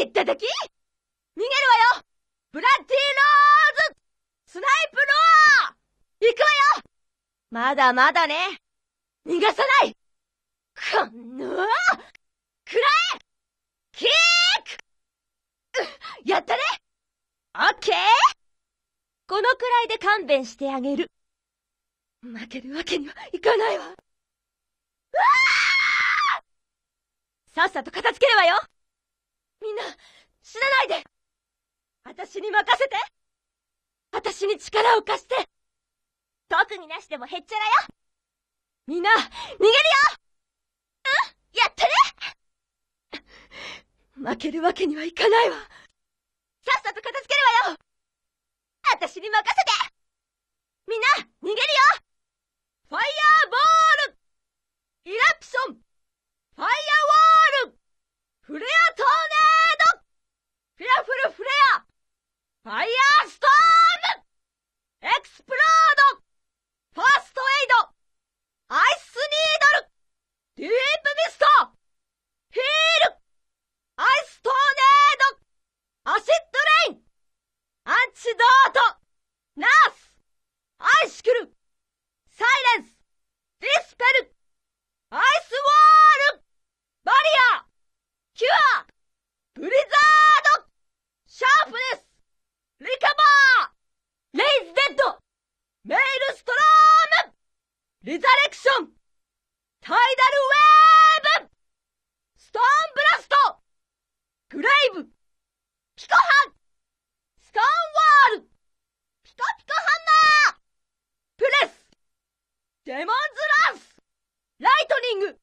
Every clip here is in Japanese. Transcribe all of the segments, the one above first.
言っただけ逃げるわよブラッディローズスナイプロー行くわよまだまだね逃がさないこんなくらえキックやったねオッケーこのくらいで勘弁してあげる。負けるわけにはいかないわ。わあさっさと片付けるわよみんな死なないで私に任せて私に力を貸して特になしでもへっちゃらよみんな逃げるようんやってる負けるわけにはいかないわさっさと片付けるわよ私に任せてみんな逃げるよファイヤーしくるサイレンスディスペルアイスワールバリアキュアブリザードシャープネスリカバーレイズデッドメイルストロームリザレクションデモンズラライトニング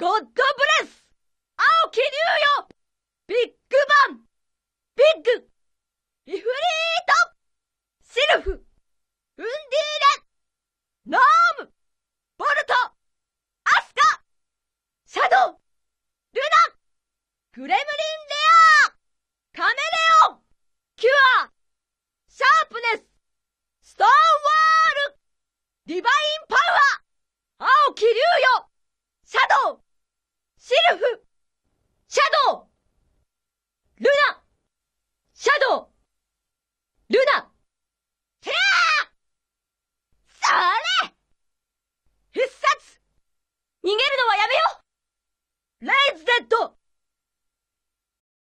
ゴッドブレス青木竜よビッグバンビッグイフリートシルフウンディーレノームボルトアスカシャドウルナグレムリン